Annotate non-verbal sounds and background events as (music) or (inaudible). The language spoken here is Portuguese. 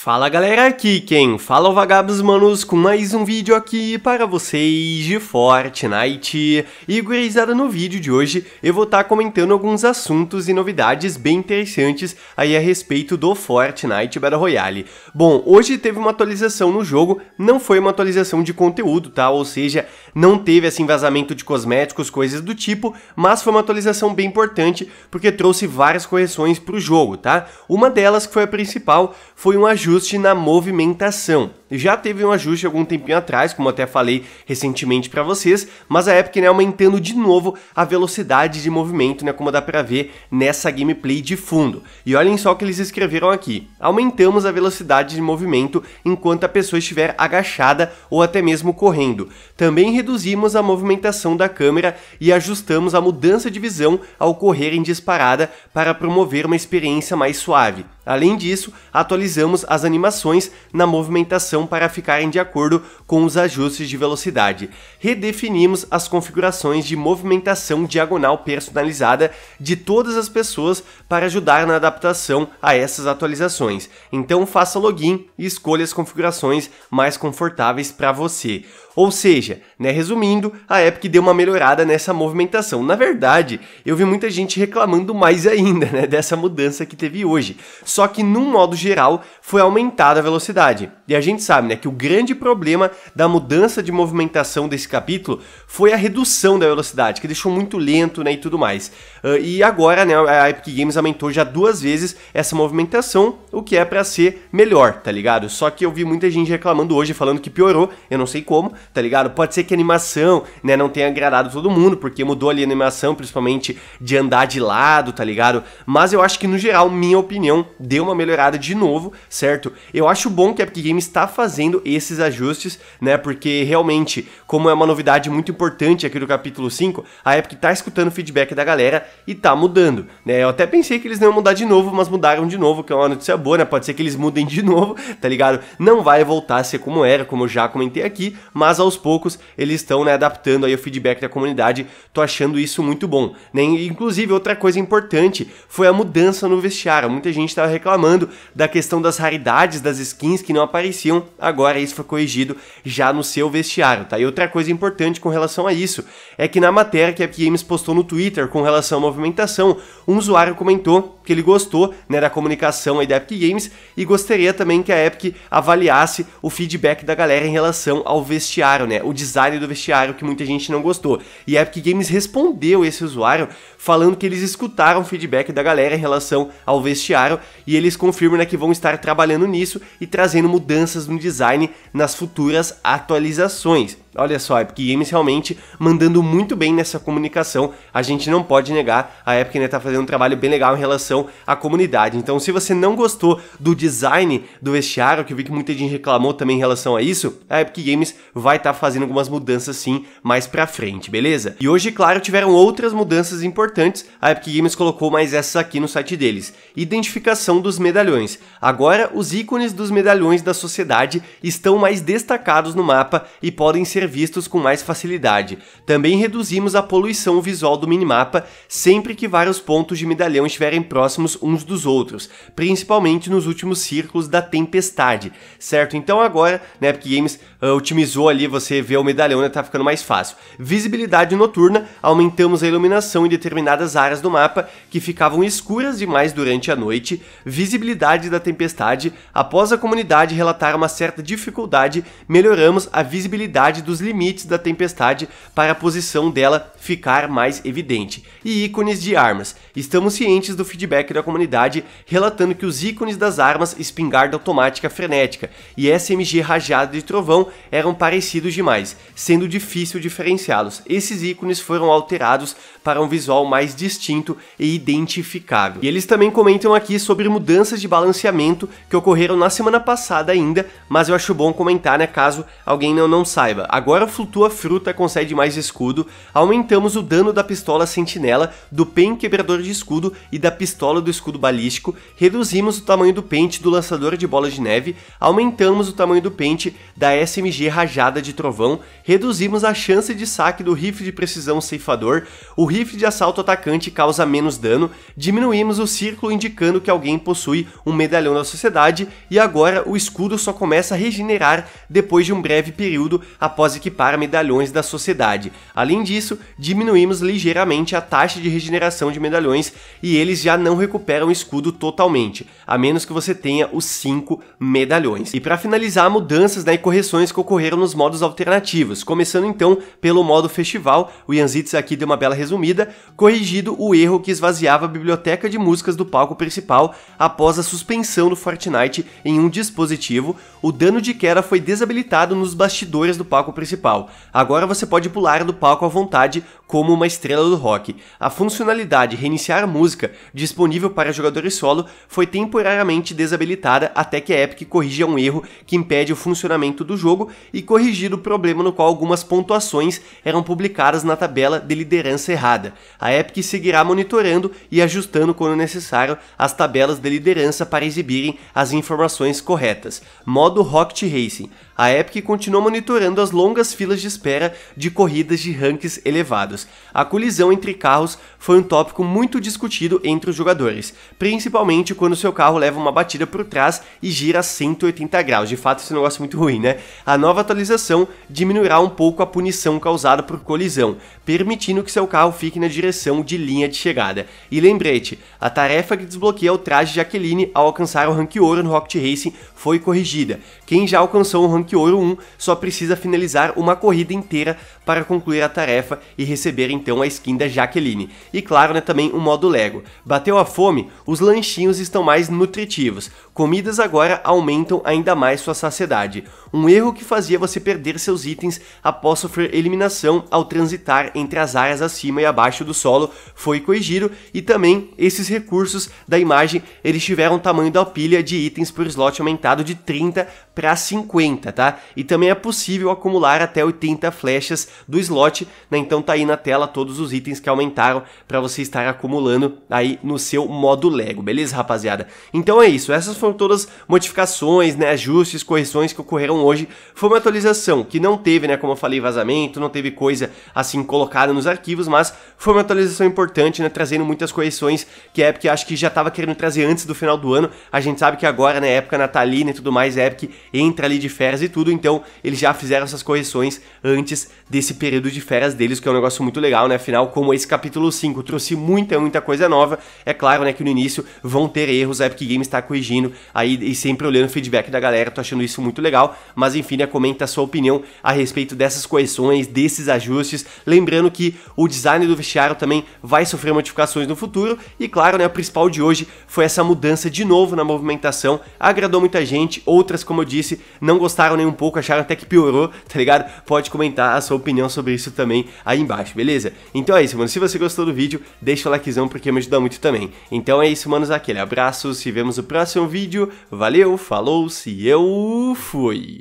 Fala galera, aqui quem fala é o Vagabos Manos com mais um vídeo aqui para vocês de Fortnite. E gurizada, no vídeo de hoje eu vou estar tá comentando alguns assuntos e novidades bem interessantes aí a respeito do Fortnite Battle Royale. Bom, hoje teve uma atualização no jogo, não foi uma atualização de conteúdo, tá? Ou seja, não teve assim vazamento de cosméticos, coisas do tipo, mas foi uma atualização bem importante porque trouxe várias correções para o jogo, tá? Uma delas, que foi a principal, foi um ajuste ajuste na movimentação já teve um ajuste algum tempinho atrás, como até falei recentemente para vocês, mas a Epic né, aumentando de novo a velocidade de movimento, né, como dá para ver nessa gameplay de fundo. E olhem só o que eles escreveram aqui: aumentamos a velocidade de movimento enquanto a pessoa estiver agachada ou até mesmo correndo. Também reduzimos a movimentação da câmera e ajustamos a mudança de visão ao correr em disparada para promover uma experiência mais suave. Além disso, atualizamos as animações na movimentação configuração para ficarem de acordo com os ajustes de velocidade. Redefinimos as configurações de movimentação diagonal personalizada de todas as pessoas para ajudar na adaptação a essas atualizações. Então faça login e escolha as configurações mais confortáveis para você. Ou seja, né, resumindo, a Epic deu uma melhorada nessa movimentação. Na verdade, eu vi muita gente reclamando mais ainda né, dessa mudança que teve hoje. Só que, num modo geral, foi aumentada a velocidade. E a gente sabe né, que o grande problema da mudança de movimentação desse capítulo foi a redução da velocidade, que deixou muito lento né, e tudo mais. Uh, e agora né, a Epic Games aumentou já duas vezes essa movimentação, o que é para ser melhor, tá ligado? Só que eu vi muita gente reclamando hoje, falando que piorou, eu não sei como, tá ligado? Pode ser que a animação, né, não tenha agradado todo mundo, porque mudou ali a animação, principalmente de andar de lado, tá ligado? Mas eu acho que, no geral, minha opinião, deu uma melhorada de novo, certo? Eu acho bom que a Epic Games está fazendo esses ajustes, né, porque realmente, como é uma novidade muito importante aqui do capítulo 5, a Epic tá escutando o feedback da galera e tá mudando, né? Eu até pensei que eles não iam mudar de novo, mas mudaram de novo, que é uma notícia boa, né? Pode ser que eles mudem de (laughs) novo, tá ligado? Não vai voltar a ser como era, como eu já comentei aqui, mas mas aos poucos eles estão né, adaptando aí o feedback da comunidade, tô achando isso muito bom. Né? Inclusive, outra coisa importante foi a mudança no vestiário. Muita gente estava reclamando da questão das raridades das skins que não apareciam, agora isso foi corrigido já no seu vestiário, tá? E outra coisa importante com relação a isso é que na matéria que a Epic Games postou no Twitter com relação à movimentação, um usuário comentou que ele gostou né, da comunicação aí da Epic Games e gostaria também que a Epic avaliasse o feedback da galera em relação ao vestiário vestiário, né? O design do vestiário que muita gente não gostou. E a Epic Games respondeu esse usuário falando que eles escutaram o feedback da galera em relação ao vestiário e eles confirmam né, que vão estar trabalhando nisso e trazendo mudanças no design nas futuras atualizações. Olha só, a Epic Games realmente mandando muito bem nessa comunicação. A gente não pode negar, a Epic está né, fazendo um trabalho bem legal em relação à comunidade. Então, se você não gostou do design do vestiário, que eu vi que muita gente reclamou também em relação a isso, a Epic Games vai estar tá fazendo algumas mudanças sim mais pra frente, beleza? E hoje, claro, tiveram outras mudanças importantes. A Epic Games colocou mais essas aqui no site deles: identificação dos medalhões. Agora, os ícones dos medalhões da sociedade estão mais destacados no mapa e podem ser vistos com mais facilidade. Também reduzimos a poluição visual do minimapa sempre que vários pontos de medalhão estiverem próximos uns dos outros, principalmente nos últimos círculos da tempestade, certo? Então agora, né, Epic Games uh, otimizou ali, você vê o medalhão, né, tá ficando mais fácil. Visibilidade noturna, aumentamos a iluminação em determinadas áreas do mapa que ficavam escuras demais durante a noite. Visibilidade da tempestade, após a comunidade relatar uma certa dificuldade, melhoramos a visibilidade dos limites da tempestade para a posição dela ficar mais evidente. E ícones de armas. Estamos cientes do feedback da comunidade relatando que os ícones das armas espingarda automática frenética e SMG rajada de trovão eram parecidos demais, sendo difícil diferenciá-los. Esses ícones foram alterados para um visual mais distinto e identificável. E eles também comentam aqui sobre mudanças de balanceamento que ocorreram na semana passada ainda, mas eu acho bom comentar, né, caso alguém não, não saiba. Agora flutua fruta concede mais escudo, aumentamos o dano da pistola sentinela, do pen quebrador de escudo e da pistola do escudo balístico, reduzimos o tamanho do pente do lançador de bola de neve, aumentamos o tamanho do pente da SMG rajada de trovão, reduzimos a chance de saque do rifle de precisão ceifador, o rifle de assalto atacante causa menos dano, diminuímos o círculo indicando que alguém possui um medalhão da sociedade e agora o escudo só começa a regenerar depois de um breve período após quase medalhões da sociedade. Além disso, diminuímos ligeiramente a taxa de regeneração de medalhões e eles já não recuperam o escudo totalmente, a menos que você tenha os 5 medalhões. E para finalizar, mudanças né, e correções que ocorreram nos modos alternativos, começando então pelo modo festival, o Yanzitz aqui deu uma bela resumida, corrigido o erro que esvaziava a biblioteca de músicas do palco principal após a suspensão do Fortnite em um dispositivo, o dano de queda foi desabilitado nos bastidores do palco principal. Agora você pode pular do palco à vontade, como uma estrela do rock. A funcionalidade Reiniciar Música, disponível para jogadores solo, foi temporariamente desabilitada até que a Epic corrija um erro que impede o funcionamento do jogo e corrigir o problema no qual algumas pontuações eram publicadas na tabela de liderança errada. A Epic seguirá monitorando e ajustando quando necessário as tabelas de liderança para exibirem as informações corretas. Modo Rocket Racing a Epic continuou monitorando as longas filas de espera de corridas de ranks elevados. A colisão entre carros foi um tópico muito discutido entre os jogadores, principalmente quando seu carro leva uma batida por trás e gira 180 graus. De fato, esse é negócio é muito ruim, né? A nova atualização diminuirá um pouco a punição causada por colisão, permitindo que seu carro fique na direção de linha de chegada. E lembrete, a tarefa que desbloqueia o traje de Jaqueline ao alcançar o rank ouro no Rocket Racing foi corrigida. Quem já alcançou o rank que Ouro 1 só precisa finalizar uma corrida inteira para concluir a tarefa e receber então a skin da Jaqueline. E claro, né, também o modo Lego. Bateu a fome? Os lanchinhos estão mais nutritivos. Comidas agora aumentam ainda mais sua saciedade. Um erro que fazia você perder seus itens após sofrer eliminação ao transitar entre as áreas acima e abaixo do solo foi corrigido e também esses recursos da imagem eles tiveram o tamanho da pilha de itens por slot aumentado de 30 para 50, tá? E também é possível acumular até 80 flechas do slot, né? Então tá aí na tela todos os itens que aumentaram para você estar acumulando aí no seu modo Lego, beleza, rapaziada? Então é isso, essas foram todas modificações, né, ajustes, correções que ocorreram hoje. Foi uma atualização que não teve, né, como eu falei, vazamento, não teve coisa assim colocada nos arquivos, mas foi uma atualização importante, né, trazendo muitas correções que a Epic acho que já estava querendo trazer antes do final do ano. A gente sabe que agora, né, época natalina e tudo mais, a Epic entra ali de férias e e tudo, então eles já fizeram essas correções antes desse período de férias deles, que é um negócio muito legal, né? Afinal, como esse capítulo 5 trouxe muita, muita coisa nova, é claro, né, que no início vão ter erros, a Epic Games está corrigindo aí e sempre olhando o feedback da galera, tô achando isso muito legal, mas enfim, né, comenta a sua opinião a respeito dessas correções, desses ajustes, lembrando que o design do vestiário também vai sofrer modificações no futuro, e claro, né, o principal de hoje foi essa mudança de novo na movimentação, agradou muita gente, outras, como eu disse, não gostaram nem um pouco, acharam até que piorou, tá ligado? Pode comentar a sua opinião sobre isso também aí embaixo, beleza? Então é isso, mano. Se você gostou do vídeo, deixa o likezão porque me ajuda muito também. Então é isso, mano. Aquele abraço, se vemos no próximo vídeo. Valeu, falou, se eu fui!